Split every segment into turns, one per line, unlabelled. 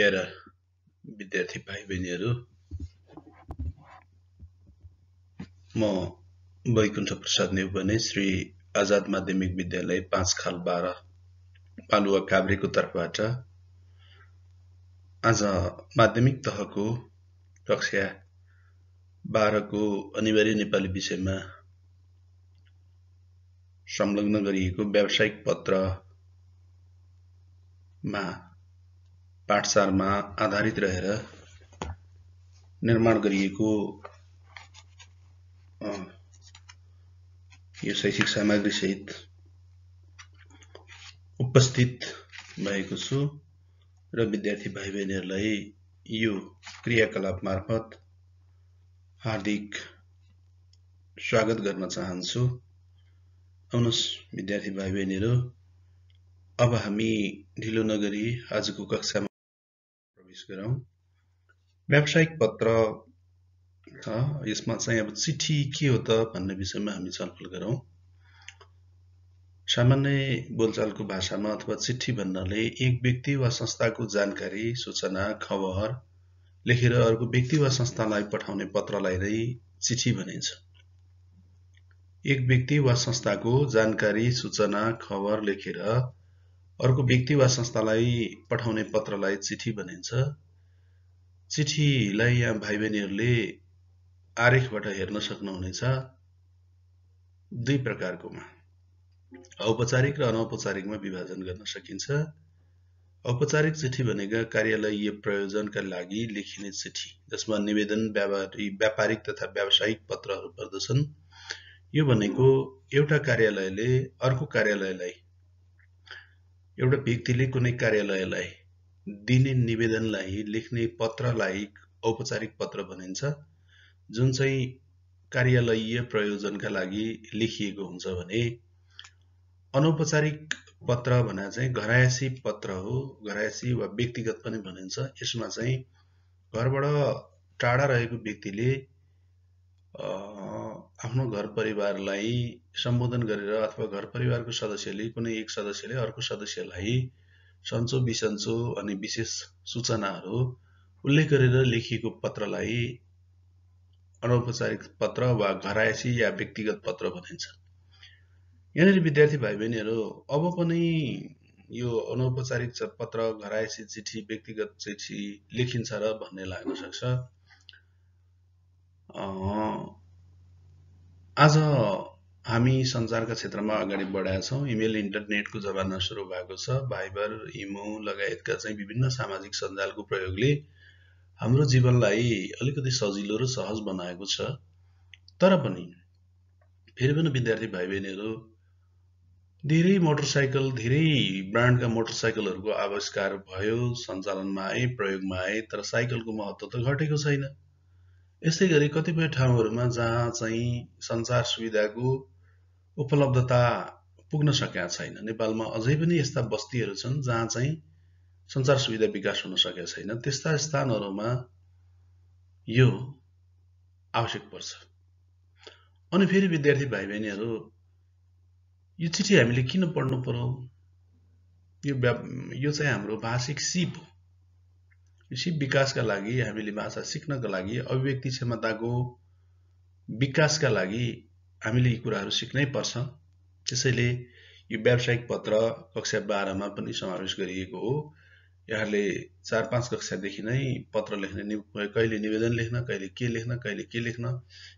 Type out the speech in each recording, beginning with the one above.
para विद्यार्थी भाइ बहिनीहरू म वैकुण्ठ प्रसाद भने श्री आजाद माध्यमिक विद्यालय पाँच खाल बाह्र पालुवा काभ्रेको तर्फबाट आज माध्यमिक तहको कक्षा बाह्रको अनिवार्य नेपाली विषयमा संलग्न गरिएको व्यावसायिक पत्रमा पाठसारमा आधारित रहेर निर्माण गरिएको यो शैक्षिक सामग्री सहित उपस्थित भएको छु र विद्यार्थी भाइ बहिनीहरूलाई यो क्रियाकलाप मार्फत हार्दिक स्वागत गर्न चाहन्छु आउनुहोस् विद्यार्थी भाइ बहिनीहरू अब हामी ढिलो नगरी आजको कक्षामा प्रवेश गरौँ व्यावसायिक पत्र छ यसमा चाहिँ अब चिठी के हो त भन्ने विषयमा हामी छलफल गरौँ सामान्य बोलचालको भाषामा अथवा चिठी भन्नाले एक व्यक्ति वा संस्थाको जानकारी सूचना खबर लेखेर अर्को व्यक्ति वा संस्थालाई पठाउने पत्रलाई नै चिठी भनिन्छ एक व्यक्ति वा संस्थाको जानकारी सूचना खबर लेखेर अर्को व्यक्ति वा संस्थालाई पठाउने पत्रलाई चिठी भनिन्छ चिठीलाई यहाँ भाइ बहिनीहरूले आरेखबाट हेर्न सक्नुहुनेछ दुई प्रकारकोमा औपचारिक र अनौपचारिकमा विभाजन गर्न सकिन्छ औपचारिक चिठी भनेका कार्यालयीय प्रयोजनका लागि लेखिने चिठी जसमा निवेदन व्यापारी व्यापारिक तथा व्यावसायिक पत्रहरू पर्दछन् यो भनेको एउटा कार्यालयले अर्को कार्यालयलाई एउटा व्यक्तिले कुनै कार्यालयलाई दिने निवेदनलाई लेख्ने पत्रलाई औपचारिक पत्र भनिन्छ जुन चाहिँ कार्यालयीय प्रयोजनका लागि लेखिएको हुन्छ भने अनौपचारिक पत्र भने चाहिँ घरायसी पत्र हो घरायसी वा व्यक्तिगत पनि भनिन्छ यसमा चाहिँ घरबाट टाढा रहेको व्यक्तिले आफ्नो घर परिवारलाई सम्बोधन गरेर अथवा घर परिवारको सदस्यले कुनै एक सदस्यले अर्को सदस्यलाई सन्चो बिसन्चो अनि विशेष सूचनाहरू उल्लेख गरेर लेखिएको पत्रलाई अनौपचारिक पत्र वा घरायसी या व्यक्तिगत पत्र भनिन्छ यहाँनिर विद्यार्थी भाइ बहिनीहरू अब पनि यो अनौपचारिक पत्र घरायसी चिठी व्यक्तिगत चिठी लेखिन्छ र भन्ने लाग्न सक्छ आज हामी सञ्चारका क्षेत्रमा अगाडि बढाएका छौँ इमेल इन्टरनेटको जमाना सुरु भएको छ भाइबर इमो लगायतका चाहिँ विभिन्न सामाजिक सञ्जालको प्रयोगले हाम्रो जीवनलाई अलिकति सजिलो र सहज बनाएको छ तर पनि फेरि पनि विद्यार्थी भाइ बहिनीहरू धेरै मोटरसाइकल धेरै ब्रान्डका मोटरसाइकलहरूको आविष्कार भयो सञ्चालनमा आए प्रयोगमा आए तर साइकलको महत्त्व त घटेको छैन यस्तै गरी कतिपय ठाउँहरूमा जहाँ चाहिँ सञ्चार सुविधाको उपलब्धता पुग्न सकेका छैन नेपालमा अझै पनि यस्ता बस्तीहरू छन् जहाँ चाहिँ सञ्चार सुविधा विकास हुन सकेको छैन त्यस्ता स्थानहरूमा यो आवश्यक पर्छ अनि फेरि विद्यार्थी भाइ बहिनीहरू यो चिठी हामीले किन पढ्नु पर्यो यो यो चाहिँ हाम्रो भाषिक सिप हो कृषि विकासका लागि हामीले भाषा सिक्नका लागि अभिव्यक्ति क्षमताको विकासका लागि हामीले यी कुराहरू सिक्नै पर्छ त्यसैले यो व्यावसायिक पत्र कक्षा बाह्रमा पनि समावेश गरिएको हो यहाँले चार पाँच कक्षादेखि नै पत्र लेख्ने कहिले निवेदन लेख्न कहिले के लेख्न कहिले के लेख्न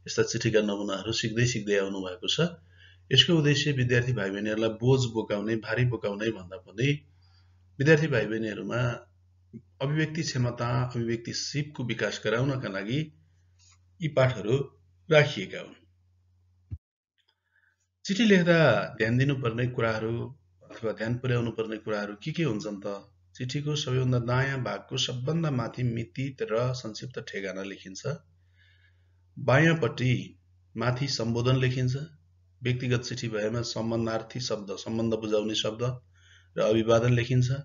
यस्ता चिठीका नमुनाहरू सिक्दै सिक्दै आउनुभएको छ यसको उद्देश्य विद्यार्थी भाइ बहिनीहरूलाई बोझ बोकाउने भारी बोकाउने भन्दा पनि विद्यार्थी भाइ बहिनीहरूमा अभिव्यक्ति क्षमता अभिव्यक्ति सिपको विकास गराउनका लागि यी पाठहरू राखिएका हुन् चिठी लेख्दा ध्यान दिनुपर्ने कुराहरू अथवा ध्यान पुर्याउनु पर्ने कुराहरू के के हुन्छन् त चिठीको सबैभन्दा दायाँ भागको सबभन्दा माथि मिति र संक्षिप्त ठेगाना लेखिन्छ बायाँपट्टि माथि सम्बोधन लेखिन्छ व्यक्तिगत चिठी भएमा सम्बन्धार्थी शब्द सम्बन्ध बुझाउने शब्द र अभिवादन लेखिन्छ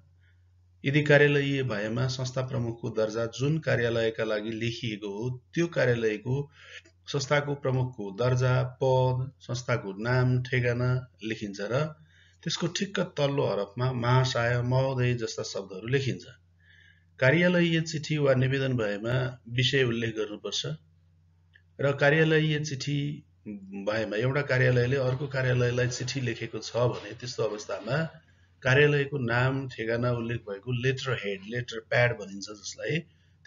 यदि कार्यालयीय भएमा संस्था प्रमुखको दर्जा जुन कार्यालयका लागि लेखिएको हो त्यो कार्यालयको संस्थाको प्रमुखको दर्जा पद संस्थाको नाम ठेगाना लेखिन्छ र त्यसको ठिक्क तल्लो हरफमा महाशय महोदय जस्ता शब्दहरू लेखिन्छ कार्यालयीय चिठी वा निवेदन भएमा विषय उल्लेख गर्नुपर्छ र कार्यालयीय चिठी भएमा एउटा कार्यालयले अर्को कार्यालयलाई चिठी लेखेको छ भने त्यस्तो अवस्थामा कार्यालयको नाम ठेगाना उल्लेख भएको लेटर हेड लेटर प्याड भनिन्छ जसलाई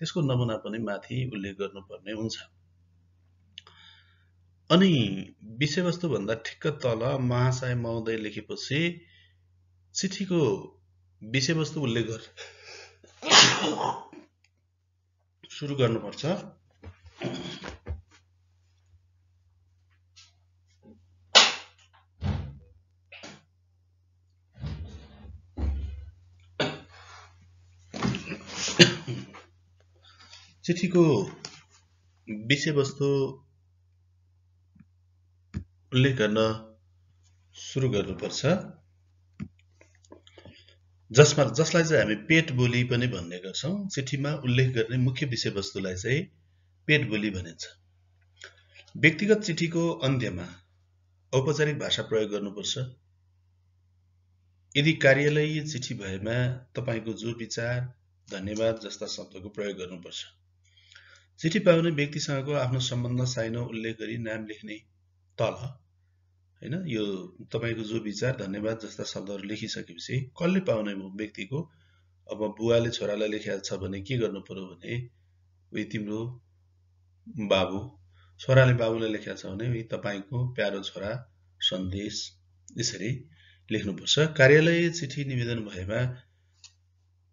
त्यसको नमुना पनि माथि उल्लेख गर्नुपर्ने हुन्छ अनि विषयवस्तुभन्दा ठिक्क तल महाशय महोदय लेखेपछि चिठीको विषयवस्तु उल्लेख गर् सुरु गर्नुपर्छ चिठीको विषयवस्तु उल्लेख गर्न सुरु गर्नुपर्छ जसमा जसलाई चाहिँ हामी पेट बोली पनि भन्ने गर्छौँ चिठीमा उल्लेख गर्ने मुख्य विषयवस्तुलाई चाहिँ पेट बोली भनिन्छ व्यक्तिगत चिठीको अन्त्यमा औपचारिक भाषा प्रयोग गर्नुपर्छ यदि कार्यालयीय चिठी भएमा तपाईँको जो विचार धन्यवाद जस्ता शब्दको प्रयोग गर्नुपर्छ चिठी पाउने व्यक्तिसँगको आफ्नो सम्बन्ध साइनो उल्लेख गरी नाम लेख्ने तल होइन यो तपाईँको जो विचार धन्यवाद जस्ता शब्दहरू लेखिसकेपछि कसले पाउने व्यक्तिको अब बुवाले छोरालाई लेखेको छ भने के गर्नु पर्यो भने उयो तिम्रो बाबु छोराले बाबुलाई लेखेको छ भने उयो तपाईँको प्यारो छोरा सन्देश यसरी लेख्नुपर्छ कार्यालय चिठी निवेदन भएमा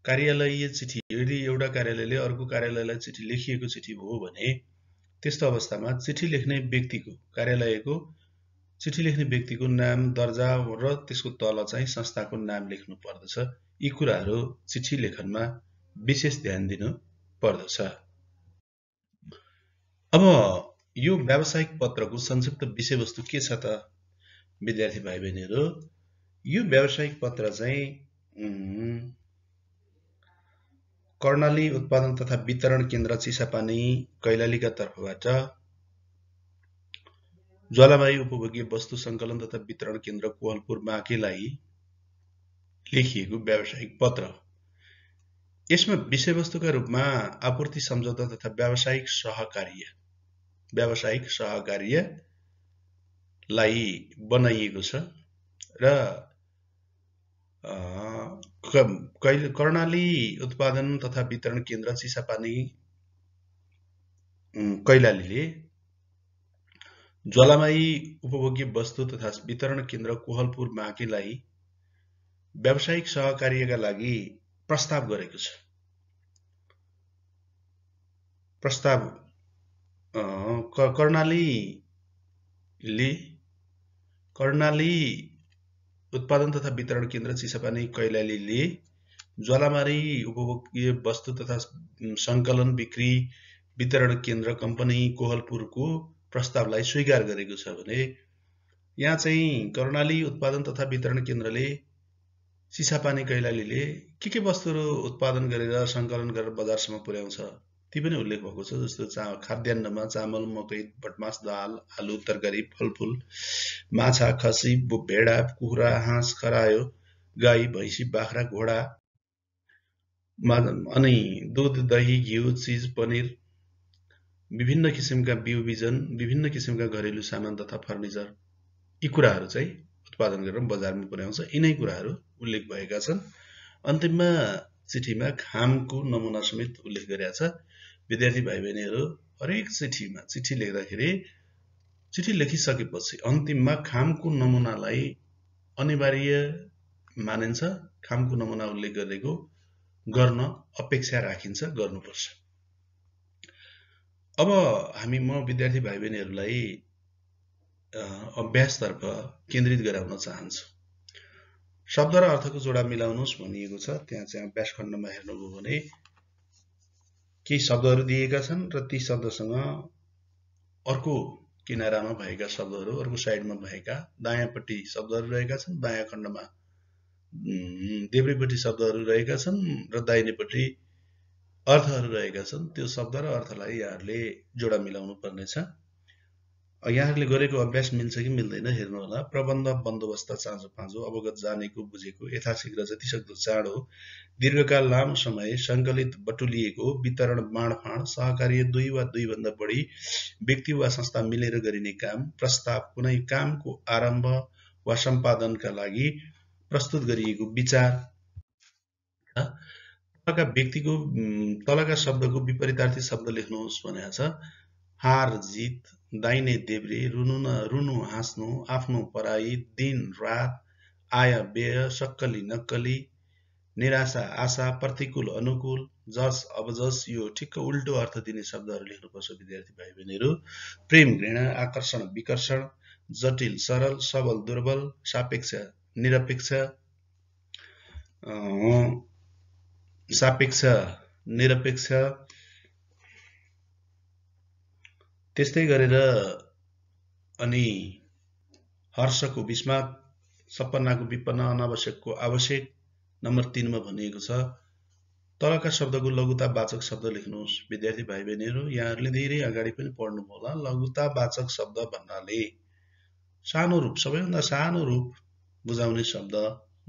कार्यालयीय चिठी यदि एउटा कार्यालयले अर्को कार्यालयलाई चिठी लेखिएको चिठी हो भने त्यस्तो अवस्थामा चिठी लेख्ने व्यक्तिको कार्यालयको चिठी लेख्ने व्यक्तिको नाम दर्जा र त्यसको तल चाहिँ संस्थाको नाम लेख्नु पर्दछ यी कुराहरू चिठी लेखनमा विशेष ध्यान दिनु पर्दछ अब यो व्यावसायिक पत्रको संक्षिप्त विषयवस्तु के छ त विद्यार्थी भाइ बहिनीहरू यो व्यावसायिक पत्र चाहिँ कर्णाली उत्पादन तथा वितरण केन्द्र चिसापानी कैलालीका तर्फबाट ज्वालावायु उपभोग्य वस्तु सङ्कलन तथा वितरण केन्द्र कोहलपुर माकेलाई लेखिएको व्यावसायिक पत्र यसमा विषयवस्तुका रूपमा आपूर्ति सम्झौता तथा व्यावसायिक सहकार्य व्यावसायिक सहकार्यलाई बनाइएको छ र कर्णाली उत्पादन तथा वितरण केन्द्र चिसापानी कैलालीले ज्वालामाई उपभोग्य वस्तु तथा वितरण केन्द्र कोहलपुर माकेलाई व्यावसायिक सहकार्यका लागि प्रस्ताव गरेको छ प्रस्ताव कर्णालीले कर्णाली उत्पादन तथा वितरण केन्द्र चिसापानी कैलालीले ज्वालामारी उपभोग्य वस्तु तथा सङ्कलन बिक्री वितरण केन्द्र कम्पनी कोहलपुरको प्रस्तावलाई स्वीकार गरेको छ भने यहाँ चाहिँ कर्णाली उत्पादन तथा वितरण केन्द्रले चिसापानी कैलालीले के के वस्तुहरू उत्पादन गरेर सङ्कलन गरेर बजारसम्म पुर्याउँछ ती पनि उल्लेख भएको छ जस्तो चा खाद्यान्नमा चामल मकै भटमास दाल आलु तरकारी फलफुल माछा खसी भेडा कुखुरा हाँस खरायो गाई भैँसी बाख्रा घोडा अनि दुध दही घिउ चिज पनिर विभिन्न किसिमका बिउ बिजन विभिन्न किसिमका घरेलु सामान तथा फर्निचर यी कुराहरू चाहिँ उत्पादन गरेर बजारमा पुर्याउँछ यिनै कुराहरू उल्लेख भएका छन् अन्तिममा चिठीमा खामको नमुना समेत उल्लेख गरिएको छ विद्यार्थी भाइ बहिनीहरू हरेक चिठीमा चिठी लेख्दाखेरि चिठी लेखिसकेपछि अन्तिममा खामको नमुनालाई अनिवार्य मानिन्छ खामको नमुना उल्लेख गरेको गर्न अपेक्षा राखिन्छ गर्नुपर्छ अब हामी म विद्यार्थी भाइ बहिनीहरूलाई अभ्यासतर्फ केन्द्रित गराउन चाहन्छु शब्द र अर्थको जोडा मिलाउनुहोस् भनिएको छ त्यहाँ चाहिँ अभ्यास खण्डमा हेर्नुभयो भने केही शब्दहरू दिएका छन् र ती शब्दसँग अर्को किनारामा भएका शब्दहरू अर्को साइडमा भएका दायाँपट्टि शब्दहरू रहेका छन् बायाँ खण्डमा देब्रेपट्टि शब्दहरू रहेका छन् र दाहिनेपट्टि अर्थहरू रहेका छन् त्यो शब्द र अर्थलाई यहाँहरूले जोडा मिलाउनु पर्नेछ यहाँहरूले गरेको अभ्यास मिल्छ कि मिल्दैन हेर्नु होला प्रबन्ध बन्दोबस्त चाँजो पाँचो अवगत जानेको बुझेको यथाशीघ्र जतिसक्दो चाँडो दीर्घकाल लामो समय सङ्कलित बटुलिएको वितरण बाँडफाँड सहकारी दुई वा दुईभन्दा बढी व्यक्ति वा संस्था मिलेर गरिने काम प्रस्ताव कुनै कामको आरम्भ वा सम्पादनका लागि प्रस्तुत गरिएको विचार तलका व्यक्तिको तलका शब्दको विपरीतार्थी शब्द लेख्नुहोस् भनेको छ हार जित दाहिने देब्रे रुनु न रुनु हाँस्नु आफ्नो पराई दिन रात आय व्यय सक्कली नक्कली निराशा आशा प्रतिकूल अनुकूल जस अब जस यो ठिक्क उल्टो अर्थ दिने शब्दहरू लेख्नुपर्छ विद्यार्थी भाइ बहिनीहरू प्रेम घृणा आकर्षण विकर्षण जटिल सरल सबल दुर्बल सापेक्ष निरपेक्ष सापेक्ष निरपेक्ष त्यस्तै गरेर अनि हर्षको बिचमा सपनाको विपन्न अनावश्यकको आवश्यक नम्बर तिनमा भनिएको छ तलका शब्दको लघुता वाचक शब्द लेख्नुहोस् विद्यार्थी भाइ बहिनीहरू यहाँहरूले धेरै अगाडि पनि पढ्नुभयो होला लघुता वाचक शब्द भन्नाले सानो रूप सबैभन्दा सानो रूप बुझाउने शब्द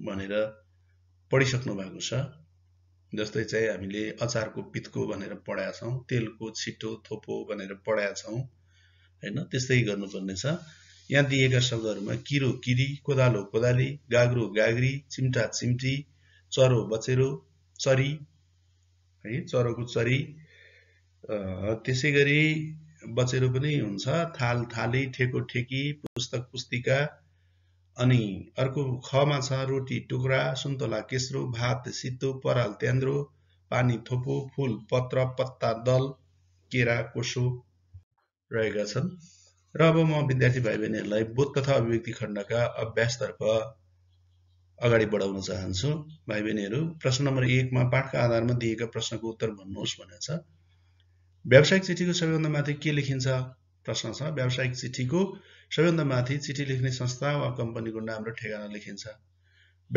भनेर पढिसक्नु भएको छ जस्तै चाहिँ हामीले अचारको पित्को भनेर पढाएका छौँ तेलको छिटो थोपो भनेर पढाएका छौँ होइन त्यस्तै गर्नुपर्नेछ यहाँ दिएका शब्दहरूमा किरो किरी कोदालो कोदाली गाग्रो गाग्री चिम्टा चिम्टी चरो बचेरो चरी है चरोको चरी त्यसै गरी बचेरो पनि हुन्छ थाल थाली ठेको ठेकी पुस्तक पुस्तिका अनि अर्को खमा छ रोटी टुक्रा सुन्तला केस्रो भात सितो पराल त्यान्द्रो पानी थोपो फुल पत्र पत्ता दल केरा कोसो रहेका छन् र अब म विद्यार्थी भाइ बहिनीहरूलाई बोध तथा अभिव्यक्ति खण्डका अभ्यासतर्फ अगाडि बढाउन चाहन्छु भाइ बहिनीहरू प्रश्न नम्बर एकमा पाठका आधारमा दिएका प्रश्नको उत्तर भन्नुहोस् भनेर छ व्यावसायिक चिठीको सबैभन्दा माथि के लेखिन्छ प्रश्न छ व्यावसायिक चिठीको सबैभन्दा माथि चिठी लेख्ने संस्था वा कम्पनीको नाम र ठेगाना लेखिन्छ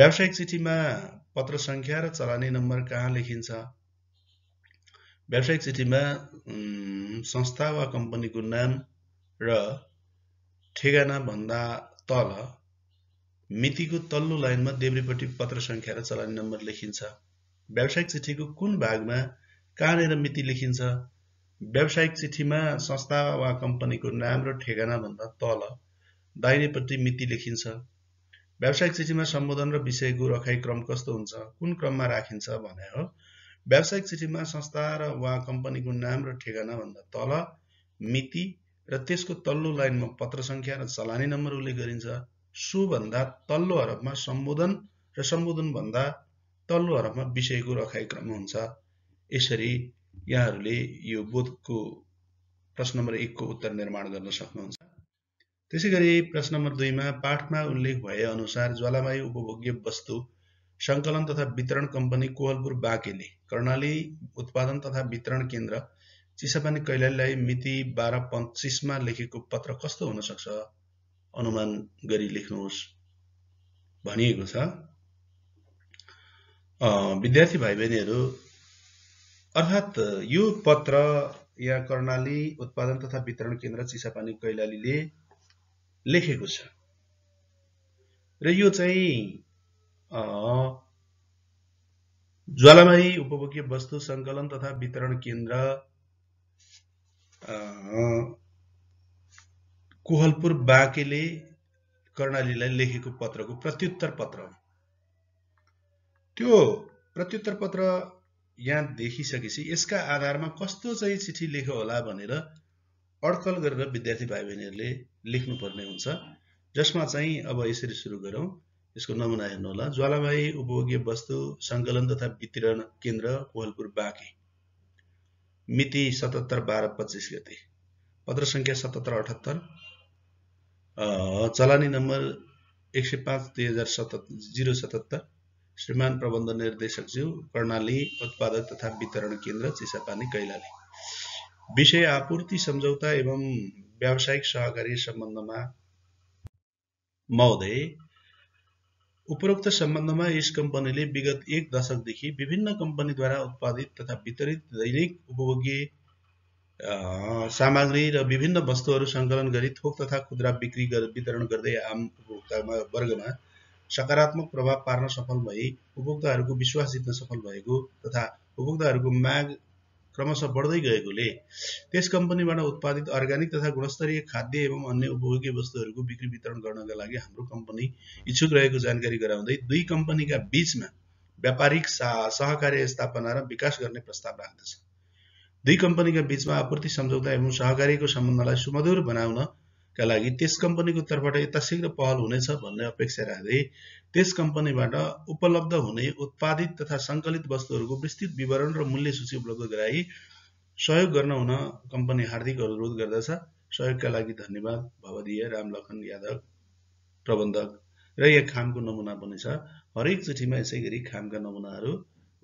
व्यावसायिक चिठीमा पत्र सङ्ख्या र चलानी नम्बर कहाँ लेखिन्छ व्यावसायिक चिठीमा संस्था वा कम्पनीको नाम र ठेगाना भन्दा तल मितिको तल्लो लाइनमा देब्रेपट्टि पत्र सङ्ख्या र चलानी नम्बर लेखिन्छ व्यावसायिक चिठीको कुन भागमा कहाँनिर मिति लेखिन्छ व्यावसायिक चिठीमा संस्था वा कम्पनीको नाम र ठेगाना भन्दा तल दाहिनेपट्टि मिति लेखिन्छ व्यावसायिक चिठीमा सम्बोधन र विषयको रखाइ क्रम कस्तो हुन्छ कुन क्रममा राखिन्छ भने हो व्यावसायिक चिठीमा संस्था र वा कम्पनीको नाम र ठेगाना भन्दा तल मिति र त्यसको तल्लो लाइनमा पत्र सङ्ख्या र चलानी नम्बर उल्लेख गरिन्छ सुभन्दा तल्लो हरफमा सम्बोधन र सम्बोधनभन्दा तल्लो हरफमा विषयको रखाइ क्रम हुन्छ यसरी यहाँहरूले यो बोधको प्रश्न नम्बर एकको उत्तर निर्माण गर्न सक्नुहुन्छ त्यसै गरी प्रश्न नम्बर दुईमा पाठमा उल्लेख भए अनुसार ज्वालामायु उपभोग्य वस्तु सङ्कलन तथा वितरण कम्पनी कोहलपुर बाँकेले कर्णाली उत्पादन तथा वितरण केन्द्र चिसापानी कैलालीलाई मिति बाह्र पच्चिसमा लेखेको पत्र कस्तो हुनसक्छ अनुमान गरी लेख्नुहोस् भनिएको छ विद्यार्थी भाइ बहिनीहरू अर्थात् यो पत्र या कर्णाली उत्पादन तथा वितरण केन्द्र चिसापानी कैलालीले लेखेको छ र यो चाहिँ ज्वालामाही उपभोग्य वस्तु सङ्कलन तथा वितरण केन्द्र कोहलपुर बाँकेले कर्णालीलाई लेखेको पत्रको प्रत्युत्तर पत्र हो त्यो प्रत्युत्तर पत्र यहाँ देखिसकेपछि यसका आधारमा कस्तो चाहिँ चिठी लेख्यो होला भनेर अड्कल गरेर विद्यार्थी भाइ बहिनीहरूले लेख्नुपर्ने हुन्छ जसमा चाहिँ अब यसरी सुरु गरौँ यसको नमुना हेर्नु होला ज्वालामाई उपभोग्य वस्तु सङ्कलन तथा वितरण केन्द्र कोहलपुर बाँकी मिति सतहत्तर बाह्र पच्चिस गते पत्र सङ्ख्या सतहत्तर अठहत्तर चलानी नम्बर एक सय पाँच दुई हजार सतहत्तर जिरो सतहत्तर श्रीमान प्रबन्ध निर्देशक ज्यू कर्णाली उत्पादक तथा वितरण केन्द्र चिसापानी कैलाली विषय आपूर्ति सम्झौता एवं व्यावसायिक सहकारी सम्बन्धमा महोदय उपरोक्त सम्बन्धमा यस कम्पनीले विगत एक दशकदेखि विभिन्न कम्पनीद्वारा उत्पादित तथा वितरित दैनिक उपभोग्य सामग्री र विभिन्न वस्तुहरू सङ्कलन गरी थोक तथा खुद्रा बिक्री वितरण गर्दै आम उपभोक्ता वर्गमा सकारात्मक प्रभाव पार्न सफल भई उपभोक्ताहरूको विश्वास जित्न सफल भएको तथा उपभोक्ताहरूको माग क्रमशः बढ्दै गएकोले त्यस कम्पनीबाट उत्पादित अर्ग्यानिक तथा गुणस्तरीय खाद्य एवं अन्य उपभोग्य वस्तुहरूको बिक्री वितरण गर्नका लागि हाम्रो कम्पनी इच्छुक रहेको जानकारी गराउँदै दुई कम्पनीका बिचमा व्यापारिक सहकार्य स्थापना र विकास गर्ने प्रस्ताव राख्दछ दुई कम्पनीका बिचमा आपूर्ति सम्झौता एवं सहकारीको सम्बन्धलाई सुमधुर बनाउन का लागि त्यस कम्पनीको तर्फबाट यता शीघ्र पहल हुनेछ भन्ने अपेक्षा राख्दै त्यस कम्पनीबाट उपलब्ध हुने उत्पादित तथा सङ्कलित वस्तुहरूको विस्तृत विवरण र मूल्य सूची उपलब्ध गराई सहयोग गर्न हुन कम्पनी हार्दिक अनुरोध गर्दछ सहयोगका लागि धन्यवाद भवदीय रामलखन यादव प्रबन्धक र यहाँ खामको नमुना पनि छ हरेक चिठीमा यसै गरी खामका नमुनाहरू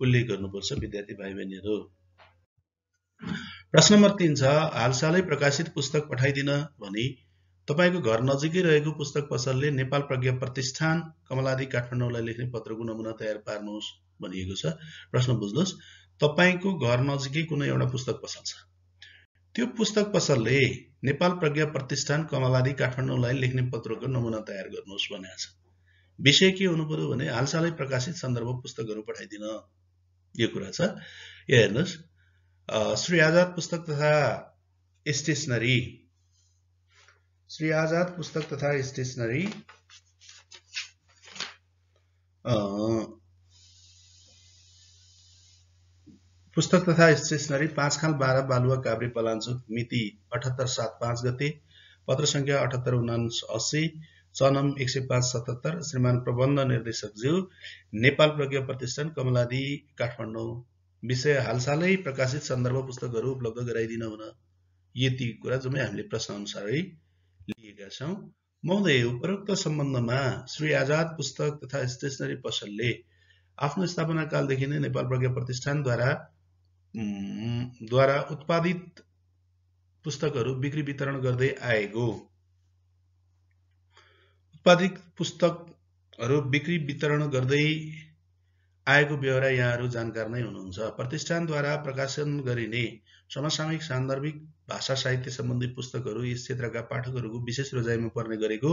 उल्लेख गर्नुपर्छ विद्यार्थी भाइ बहिनीहरू प्रश्न नम्बर तिन छ हालसालै प्रकाशित पुस्तक पठाइदिन भनी तपाईँको घर नजिकै रहेको पुस्तक पसलले नेपाल प्रज्ञा प्रतिष्ठान कमलादि काठमाडौँलाई लेख्ने पत्रको नमुना तयार पार्नुहोस् भनिएको छ प्रश्न बुझ्नुहोस् तपाईँको घर नजिकै कुनै एउटा पुस्तक पसल छ त्यो पुस्तक पसलले नेपाल प्रज्ञा प्रतिष्ठान कमलादी काठमाडौँलाई लेख्ने पत्रको नमुना तयार गर्नुहोस् भनेको छ विषय के हुनु पर्यो भने हालसालै प्रकाशित सन्दर्भ पुस्तकहरू पठाइदिन यो कुरा छ यहाँ हेर्नुहोस् श्री आजाद पुस्तक तथा स्टेसनरी श्री आजाद पुस्तक तथा स्टेसनरी पुस्तक तथा स्टेसनरी पाँच खाल बाह्र बालुवा काभ्रे पलाञ्चोक मिति अठहत्तर सात पाँच गते पत्र सङ्ख्या अठहत्तर उना अस्सी सनम एक सय पाँच सतहत्तर श्रीमान प्रबन्ध निर्देशकज्यू नेपाल प्रज्ञा प्रतिष्ठान कमलादी काठमाडौँ विषय हालसालै प्रकाशित सन्दर्भ पुस्तकहरू उपलब्ध गराइदिन हुन यति कुरा जम्मै हामीले प्रश्न प्रश्नअनुसारै लिएका छौँ महोदय उपरोक्त सम्बन्धमा श्री आजाद पुस्तक तथा स्टेसनरी पसलले आफ्नो स्थापना कालदेखि नै नेपाल प्रज्ञा प्रतिष्ठानद्वारा द्वारा उत्पादित पुस्तकहरू बिक्री वितरण गर्दै आएको उत्पादित पुस्तकहरू बिक्री वितरण गर्दै आएको व्यवहार यहाँहरू जानकार नै हुनुहुन्छ प्रतिष्ठानद्वारा प्रकाशन गरिने समसामयिक सान्दर्भिक भाषा साहित्य सम्बन्धी पुस्तकहरू यस क्षेत्रका पाठकहरूको विशेष रोजाइमा पर्ने गरेको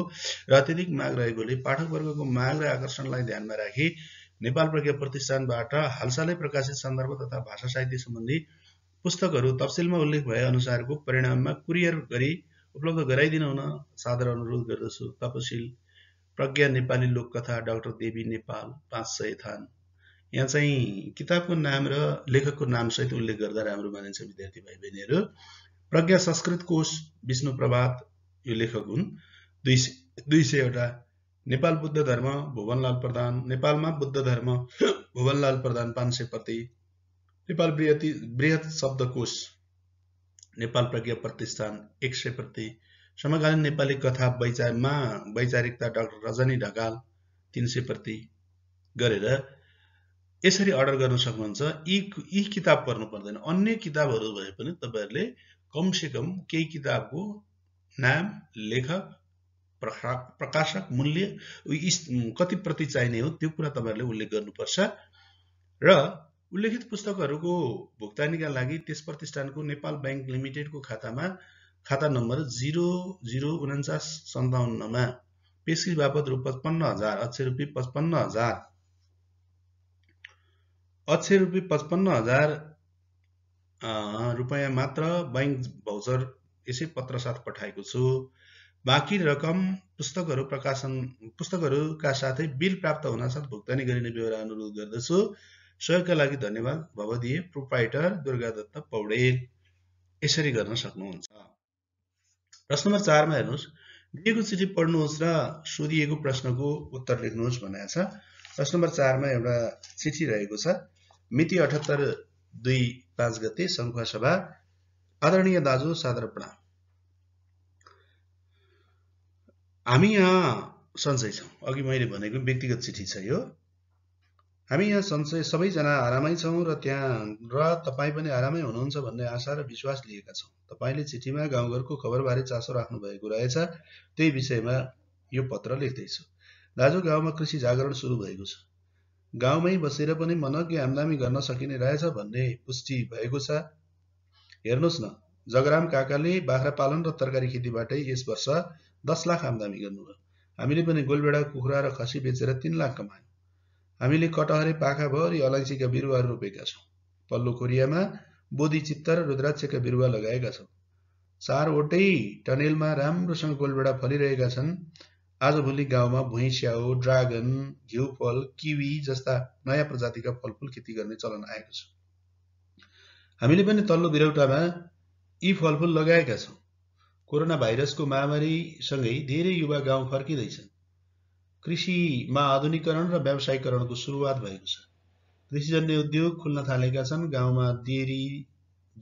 र अत्यधिक माग रहेकोले पाठकवर्गको माग र आकर्षणलाई ध्यानमा राखी नेपाल प्रज्ञा प्रतिष्ठानबाट हालसालै प्रकाशित सन्दर्भ तथा भाषा साहित्य सम्बन्धी पुस्तकहरू तफसिलमा उल्लेख भए अनुसारको परिणाममा कुरियर गरी उपलब्ध गराइदिन हुन सादर अनुरोध गर्दछु तपसिल प्रज्ञा नेपाली लोककथा डाक्टर देवी नेपाल पाँच सय थान यहाँ चाहिँ किताबको नाम र लेखकको नामसहित उल्लेख गर्दा राम्रो मानिन्छ विद्यार्थी भाइ बहिनीहरू प्रज्ञा संस्कृत कोष विष्णु प्रभात यो लेखक हुन् दुई दुई सयवटा नेपाल बुद्ध धर्म भुवनलाल प्रधान नेपालमा बुद्ध धर्म भुवनलाल प्रधान पाँच सय प्रति नेपाल बृहति बृहत शब्दकोश नेपाल प्रज्ञा प्रतिष्ठान एक सय प्रति समकालीन नेपाली कथा वैचारमा वैचारिकता डाक्टर रजनी ढकाल तिन सय प्रति गरेर यसरी अर्डर गर्न सक्नुहुन्छ यी यी किताब पर्नु पर्दैन अन्य किताबहरू भए पनि तपाईँहरूले कम से कम केही किताबको नाम लेखक प्रकाशक मूल्य कति प्रति चाहिने हो त्यो कुरा तपाईँहरूले उल्लेख गर्नुपर्छ र उल्लेखित पुस्तकहरूको भुक्तानीका लागि त्यस प्रतिष्ठानको नेपाल ब्याङ्क लिमिटेडको खातामा खाता नम्बर जिरो जिरो उन्चास सन्ताउन्नमा पेसी बापत रु पचपन्न हजार अक्षर रुपियाँ पचपन्न हजार अक्षर रुपियाँ पचपन्न हजार रुपियाँ मात्र बैङ्क भौचर यसै पत्रसाथ पठाएको छु बाँकी रकम पुस्तकहरू प्रकाशन पुस्तकहरूका साथै बिल प्राप्त हुनासाथ भुक्तानी गरिने व्यवहार अनुरोध गर्दछु सहयोगका लागि धन्यवाद भवदीय प्रोपाइटर दुर्गादत्त पौडेल यसरी गर्न सक्नुहुन्छ प्रश्न नम्बर चारमा हेर्नुहोस् दिएको चिठी पढ्नुहोस् र सोधिएको प्रश्नको उत्तर लेख्नुहोस् भनेको छ प्रश्न नम्बर चारमा एउटा चिठी रहेको छ मिति अठहत्तर दुई पाँच गते सभा आदरणीय दाजु सादर प्रणाम हामी यहाँ सञ्चय छौँ अघि मैले भनेको व्यक्तिगत चिठी छ यो हामी यहाँ सञ्चय सबैजना आरामै छौँ र त्यहाँ र तपाईँ पनि आरामै हुनुहुन्छ भन्ने आशा र विश्वास लिएका छौँ तपाईँले चिठीमा गाउँघरको खबरबारे चासो राख्नु भएको रहेछ त्यही विषयमा यो पत्र लेख्दैछु दाजु गाउँमा कृषि जागरण सुरु भएको छ गाउँमै बसेर पनि मनज्ञ आमदामी गर्न सकिने रहेछ भन्ने पुष्टि भएको छ हेर्नुहोस् न जगराम काकाले बाख्रा पालन र तरकारी खेतीबाटै यस वर्ष दस लाख आमदामी गर्नुभयो हामीले पनि गोलबेडा कुखुरा र खसी बेचेर तिन लाख कमायौँ हामीले कटहरे पाखाभरि अलैँचीका बिरुवाहरू रोपेका छौँ पल्लो कोरियामा बोधी चित्त र रुद्राक्षका बिरुवा लगाएका छौँ चारवटै टनेलमा राम्रोसँग गोलबेडा फलिरहेका छन् आजभोलि गाउँमा भुइँस्याउ ड्रागन घिउफल किवी जस्ता नयाँ प्रजातिका फलफुल खेती गर्ने चलन आएको छ हामीले पनि तल्लो बिरौटामा यी फलफुल लगाएका छौँ कोरोना भाइरसको महामारीसँगै धेरै युवा गाउँ फर्किँदैछन् कृषिमा आधुनिकरण र व्यावसायिकरणको सुरुवात भएको छ कृषिजन्य उद्योग खुल्न थालेका छन् गाउँमा डेरी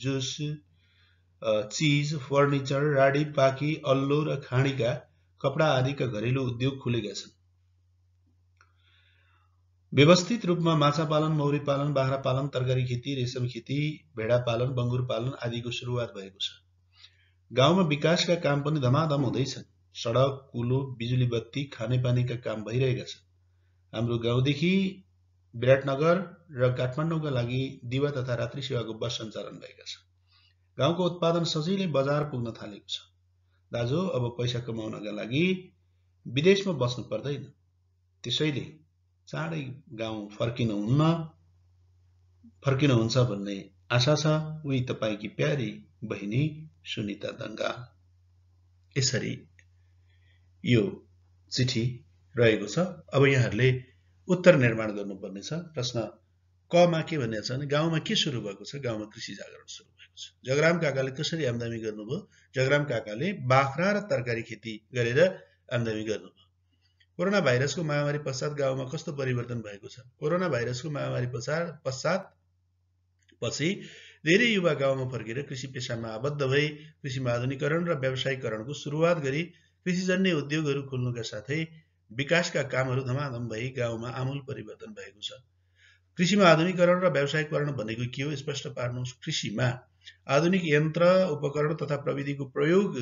जुस चिज फर्निचर राडी पाकी अल्लो र खाँडीका कपडा आदिका घरेलु उद्योग खुलेका छन् व्यवस्थित रूपमा माछा पालन मौरी पालन बाख्रा पालन तरकारी खेती रेशम खेती भेडा पालन बङ्गुर पालन आदिको सुरुवात भएको छ गाउँमा विकासका काम पनि धमाधम हुँदैछन् सडक कुलो बिजुली बत्ती खानेपानीका काम भइरहेका छन् हाम्रो गाउँदेखि विराटनगर र काठमाडौँका लागि दिवा तथा रात्रि सेवाको बस सञ्चालन भएका छन् गाउँको उत्पादन सजिलै बजार पुग्न थालेको छ दाजु अब पैसा कमाउनका लागि विदेशमा बस्नु पर्दैन त्यसैले चाँडै गाउँ फर्किन हुन्न फर्किन भन्ने आशा छ उही तपाईँकी प्यारी बहिनी सुनिता दङ्गा यसरी यो चिठी रहेको छ अब यहाँहरूले उत्तर निर्माण गर्नुपर्नेछ प्रश्न कमा के भनिएको छ भने गाउँमा के सुरु भएको छ गाउँमा कृषि जागरण सुरु भएको छ जगराम काकाले कसरी आम्दानी गर्नुभयो जगराम काकाले बाख्रा र तरकारी खेती गरेर आम्दानी गर्नुभयो कोरोना भाइरसको महामारी पश्चात गाउँमा कस्तो परिवर्तन भएको छ कोरोना भाइरसको महामारी पश्चात पश्चात पछि धेरै युवा गाउँमा फर्केर कृषि पेसामा आबद्ध भई कृषिमा आधुनिकरण र व्यावसायिकरणको सुरुवात गरी कृषिजन्य उद्योगहरू खोल्नुका साथै विकासका कामहरू धमाधम भई गाउँमा आमूल परिवर्तन भएको छ कृषिमा आधुनिकरण र व्यावसायिकरण भनेको के हो स्पष्ट पार्नुहोस् कृषिमा आधुनिक यन्त्र उपकरण तथा प्रविधिको प्रयोग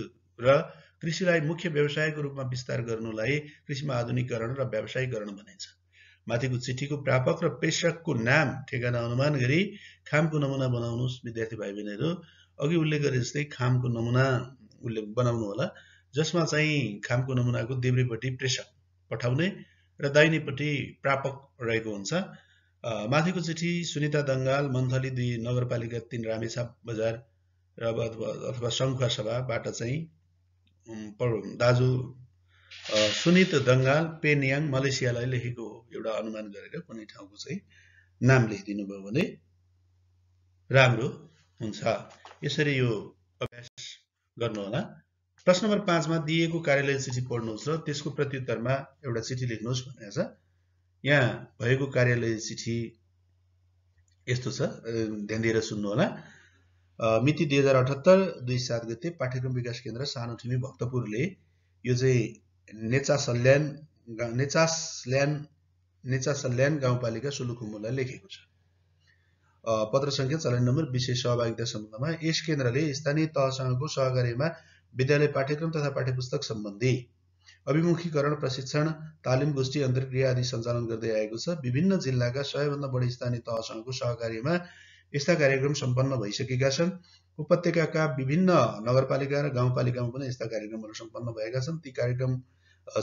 र कृषिलाई मुख्य व्यवसायको रूपमा विस्तार गर्नुलाई कृषिमा आधुनिकरण र व्यावसायिकरण भनिन्छ माथिको चिठीको प्रापक र प्रेषकको नाम ठेगाना अनुमान गरी खामको नमुना बनाउनुहोस् विद्यार्थी भाइ बहिनीहरू अघि उल्लेख गरे जस्तै खामको नमुना उसले बनाउनु होला जसमा चाहिँ खामको नमुनाको देब्रेपट्टि प्रेषक पठाउने र दाहिनेपट्टि प्रापक रहेको हुन्छ माथिको चिठी सुनिता दङ्गाल मन्थली दुई नगरपालिका तिन रामेछाप बजार र अथवा शङ्खुवा सभाबाट चाहिँ दाजु सुनित दङ्गाल पेनयाङ मलेसियालाई लेखेको एउटा अनुमान गरेर कुनै ठाउँको चाहिँ नाम लेखिदिनु भयो भने राम्रो हुन्छ यसरी यो अभ्यास गर्नुहोला प्रश्न नम्बर पाँचमा दिएको कार्यालय चिठी पढ्नुहोस् र त्यसको प्रत्युत्तरमा एउटा चिठी लेख्नुहोस् भनेको छ यहाँ भएको कार्यालय चिठी यस्तो छ ध्यान दिएर सुन्नुहोला मिति दुई हजार अठहत्तर दुई सात गते पाठ्यक्रम विकास केन्द्र सानोठुमी भक्तपुरले यो चाहिँ नेचा सल्यान नेचासल्यान नेचा सल्यान गाउँपालिका सुलुखुम्बुलाई लेखेको छ पत्र सङ्ख्या चलन नम्बर विशेष सहभागिता सम्बन्धमा यस केन्द्रले स्थानीय तहसँगको सहकार्यमा विद्यालय पाठ्यक्रम तथा पाठ्यपुस्तक सम्बन्धी अभिमुखीकरण प्रशिक्षण तालिम गोष्ठी अन्तर्क्रिया आदि सञ्चालन गर्दै आएको छ विभिन्न जिल्लाका सबैभन्दा बढी स्थानीय तहसँगको सहकारीमा यस्ता कार्यक्रम सम्पन्न भइसकेका छन् उपत्यकाका विभिन्न नगरपालिका र गाउँपालिकामा पनि यस्ता कार्यक्रमहरू सम्पन्न भएका छन् ती कार्यक्रम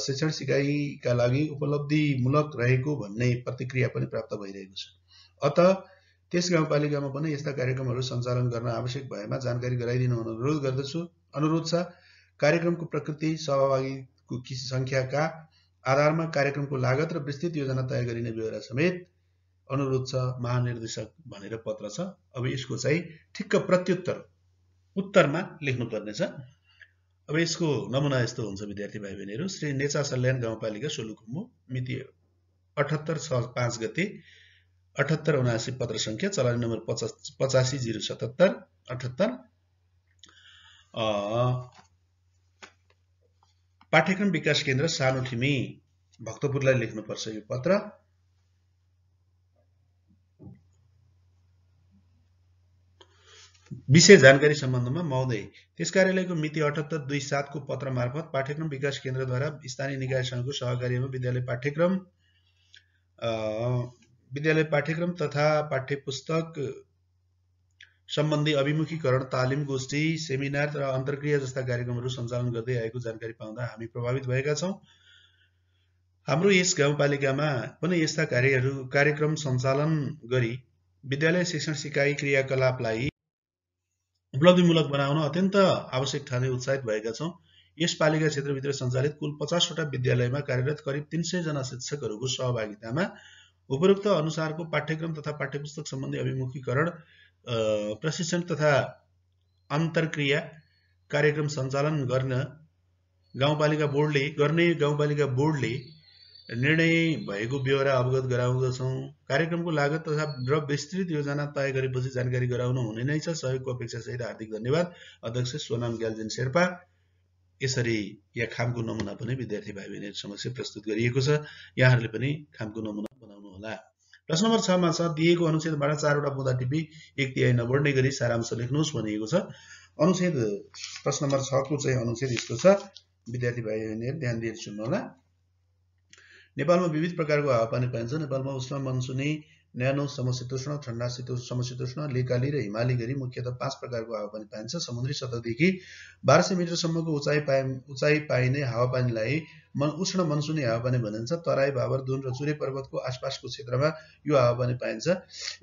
शिक्षण सिकाइका लागि उपलब्धिमूलक रहेको भन्ने प्रतिक्रिया पनि प्राप्त भइरहेको छ अत त्यस गाउँपालिकामा पनि यस्ता कार्यक्रमहरू सञ्चालन गर्न आवश्यक भएमा जानकारी गराइदिन अनुरोध गर्दछु अनुरोध छ कार्यक्रमको प्रकृति सहभागी संख्याका आधारमा कार्यक्रमको लागत र विस्तृत योजना तयार गरिने बेहोरा समेत अनुरोध छ महानिर्देशक भनेर पत्र छ अब यसको चाहिँ ठिक्क प्रत्युत्तर उत्तरमा लेख्नुपर्नेछ अब यसको नमुना यस्तो हुन्छ विद्यार्थी भाइ बहिनीहरू श्री नेचा सल्यान गाउँपालिका सोलुखुम्बु मिति अठहत्तर छ पाँच गते अठहत्तर उनासी पत्र सङ्ख्या चलानी नम्बर पचास पचासी जिरो सतहत्तर अठहत्तर पाठ्यक्रम विकास केन्द्र सानो थिमी भक्तपुरलाई लेख्नुपर्छ यो पत्र विषय जानकारी सम्बन्धमा महोदय त्यस कार्यालयको मिति अठहत्तर दुई सातको पत्र मार्फत पाठ्यक्रम विकास केन्द्रद्वारा स्थानीय निकायसँगको सहकार्यमा विद्यालय पाठ्यक्रम विद्यालय पाठ्यक्रम तथा पाठ्य पुस्तक सम्बन्धी अभिमुखीकरण तालिम गोष्ठी सेमिनार र अन्तर्क्रिया जस्ता कार्यक्रमहरू सञ्चालन गर्दै आएको जानकारी पाउँदा हामी प्रभावित भएका छौँ हाम्रो यस गाउँपालिकामा पनि यस्ता कार्यहरू कार्यक्रम सञ्चालन गरी विद्यालय शिक्षण सिकाइ क्रियाकलापलाई उपलब्धिमूलक बनाउन अत्यन्त आवश्यक ठाने उत्साहित भएका छौँ यस पालिका क्षेत्रभित्र सञ्चालित कुल पचासवटा विद्यालयमा कार्यरत करिब तिन सयजना शिक्षकहरूको सहभागितामा उपरोक्त अनुसारको पाठ्यक्रम तथा पाठ्यपुस्तक सम्बन्धी अभिमुखीकरण प्रशिक्षण तथा अन्तर्क्रिया कार्यक्रम सञ्चालन गर्न गाउँपालिका बोर्डले गर्ने गाउँपालिका बोर्डले निर्णय भएको बेहोरा अवगत गराउँदछौँ कार्यक्रमको लागत तथा र विस्तृत योजना तय गरेपछि जानकारी गराउनु हुने नै छ सहयोगको अपेक्षा सहित हार्दिक धन्यवाद अध्यक्ष सोनाम ग्यालजेन शेर्पा यसरी यहाँ खामको नमुना पनि विद्यार्थी भाइ बहिनीहरू समक्ष प्रस्तुत गरिएको छ यहाँहरूले पनि खामको नमुना बनाउनुहोला प्रश्न नम्बर छमा छ दिएको अनुच्छेदबाट चारवटा बुँदा टिपी एक तिहाई नबढ्ने गरी सारांश लेख्नुहोस् भनिएको छ अनुच्छेद प्रश्न नम्बर छको चाहिँ अनुच्छेद यस्तो छ विद्यार्थी भाइ बहिनीहरू ध्यान दिएर सुन्नु होला नेपालमा विविध प्रकारको हावापानी पाइन्छ नेपालमा उष्ण मनसुनी न्यानो समशीतोष्ण ठन्डा शीतो समशीतोष्ण लेकाली र हिमाली गरी मुख्यतः पाँच प्रकारको हावापानी पाइन्छ समुद्री सतहदेखि बाह्र सय मिटरसम्मको उचाइ पाए उचाइ पाइने हावापानीलाई मन उष्ण मनसुनी हावापानी भनिन्छ तराई भावर दुन र चुरे पर्वतको आसपासको क्षेत्रमा यो हावापानी पाइन्छ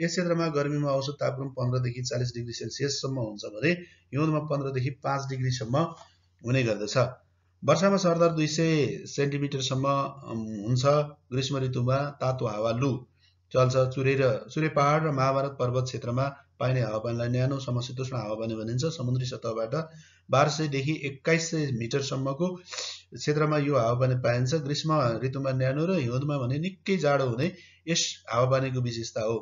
यस क्षेत्रमा गर्मीमा औसत तापक्रम पन्ध्रदेखि चालिस डिग्री सेल्सियससम्म हुन्छ भने हिउँदमा पन्ध्रदेखि पाँच डिग्रीसम्म हुने गर्दछ वर्षामा सरदर दुई सय सेन्टिमिटरसम्म हुन्छ ग्रीष्म ऋतुमा तातो हावा लु चल्छ चुरे र चुरे पहाड र महाभारत पर्वत क्षेत्रमा पाइने हावापानीलाई न्यानो समशीतोष्ण हावापानी भनिन्छ समुद्री सतहबाट बाह्र सयदेखि एक्काइस सय मिटरसम्मको क्षेत्रमा यो हावापानी पाइन्छ ग्रीष्म ऋतुमा न्यानो र हिउँदमा भने निकै जाडो हुने यस हावापानीको विशेषता हो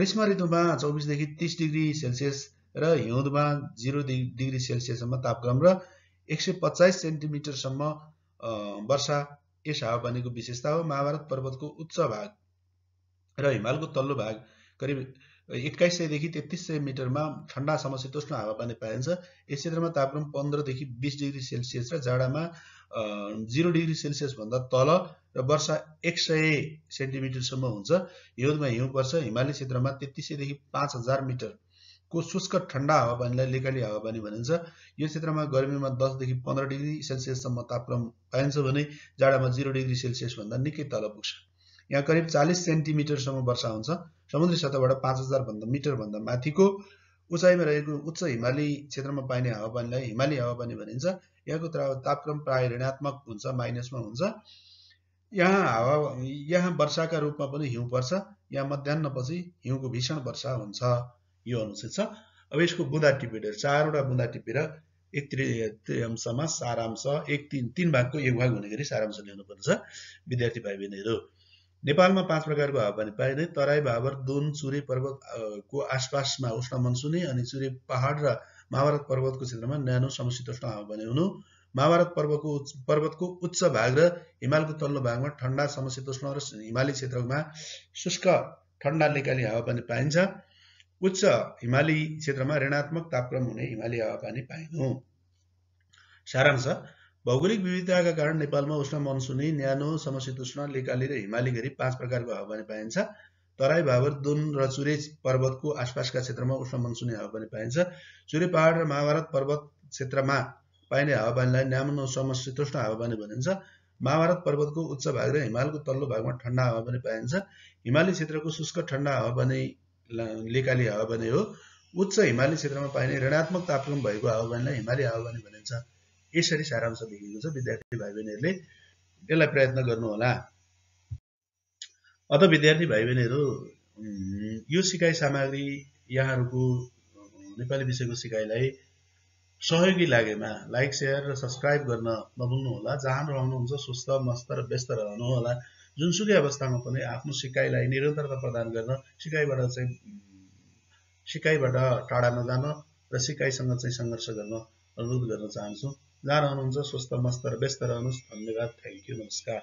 ग्रीष्म ऋतुमा चौबिसदेखि तिस डिग्री सेल्सियस र हिउँदमा जिरो डिग्री सेल्सियससम्म तापक्रम र एक सय पचास सेन्टिमिटरसम्म वर्षा यस हावापानीको विशेषता हो महाभारत पर्वतको उच्च भाग र हिमालको तल्लो भाग करिब एक्काइस सयदेखि तेत्तिस सय मिटरमा ठन्डा समशीतोष्ण हावापानी पाइन्छ यस क्षेत्रमा तापक्रम पन्ध्रदेखि बिस डिग्री सेल्सियस र जाडामा जिरो डिग्री सेल्सियसभन्दा तल र वर्षा एक सय सेन्टिमिटरसम्म हुन्छ हिउँदमा हिउँ पर्छ हिमाली क्षेत्रमा तेत्तिस सयदेखि पाँच हजार मिटरको शुष्क ठन्डा हावापानीलाई लेकाली हावापानी भनिन्छ यो क्षेत्रमा गर्मीमा दसदेखि पन्ध्र डिग्री सेल्सियससम्म तापक्रम पाइन्छ भने जाडामा जिरो डिग्री सेल्सियसभन्दा निकै तल पुग्छ यहाँ करिब चालिस सेन्टिमिटरसम्म वर्षा हुन्छ समुद्री सतहबाट पाँच हजारभन्दा मिटरभन्दा माथिको उचाइमा रहेको उच्च हिमाली क्षेत्रमा पाइने हावापानीलाई हिमाली हावापानी भनिन्छ यहाँको तापक्रम प्राय ऋणात्मक हुन्छ माइनसमा हुन्छ यहाँ हावा यहाँ वर्षाका रूपमा पनि हिउँ पर्छ यहाँ मध्याहपछि हिउँको भीषण वर्षा हुन्छ यो अनुसार छ अब यसको बुँदा टिपेर चारवटा बुँदा टिपेर एक त्रियांशमा सारांश एक तिन तिन भागको एक भाग हुने गरी सारांश ल्याउनुपर्छ विद्यार्थी भाइ बहिनीहरू नेपालमा पाँच प्रकारको हावापानी पाइँदै तराई भावर दोन सूर्य पर्वतको आसपासमा उष्ण मनसुनी अनि सूर्य पहाड र महाभारत पर्वतको क्षेत्रमा न्यानो समशीतोष्ण हावापानी हुनु महाभारत पर्वको पर्वतको उच्च भाग र हिमालको तल्लो भागमा ठन्डा समशीतोष्ण र हिमाली क्षेत्रमा शुष्क ठन्डा निकाली हावापानी पाइन्छ उच्च हिमाली क्षेत्रमा ऋणात्मक तापक्रम हुने हिमाली हावापानी पाइनु सारांश भौगोलिक विविधताका कारण नेपालमा उष्ण मनसुनी न्यानो समशीतोष्ण लेकाली र हिमाली गरी पाँच प्रकारको हावापानी पाइन्छ तराई भावर दुन र चुरे पर्वतको आसपासका क्षेत्रमा उष्ण मनसुनी हावापानी पाइन्छ चुरे पहाड र महाभारत पर्वत क्षेत्रमा पाइने हावापानीलाई न्यानो समशीतोष्ण हावापानी भनिन्छ महाभारत पर्वतको उच्च भाग र हिमालको तल्लो भागमा ठन्डा हावापानी पाइन्छ हिमाली क्षेत्रको शुष्क ठन्डा हावापानी लेकाली हावापानी हो उच्च हिमाली क्षेत्रमा पाइने ऋणात्मक तापक्रम भएको हावापानीलाई हिमाली हावापानी भनिन्छ यसरी सारांश लेखेको छ विद्यार्थी भाइ बहिनीहरूले यसलाई प्रयत्न गर्नुहोला अत विद्यार्थी भाइ बहिनीहरू यो सिकाइ सामग्री यहाँहरूको नेपाली विषयको सिकाइलाई सहयोगी लागेमा लाइक सेयर र सब्सक्राइब गर्न नभुल्नुहोला जहाँ रहनुहुन्छ स्वस्थ मस्त र व्यस्त रहनुहोला जुनसुकै अवस्थामा पनि आफ्नो सिकाइलाई निरन्तरता प्रदान गर्न सिकाइबाट चाहिँ सिकाइबाट टाढा नजान र सिकाइसँग चाहिँ सङ्घर्ष गर्न अनुरोध गर्न चाहन्छु ዛራኖም ዘሶስተ ማስተር ቤስተራኖስ ተምጋ ታንኪዩ። नमस्कार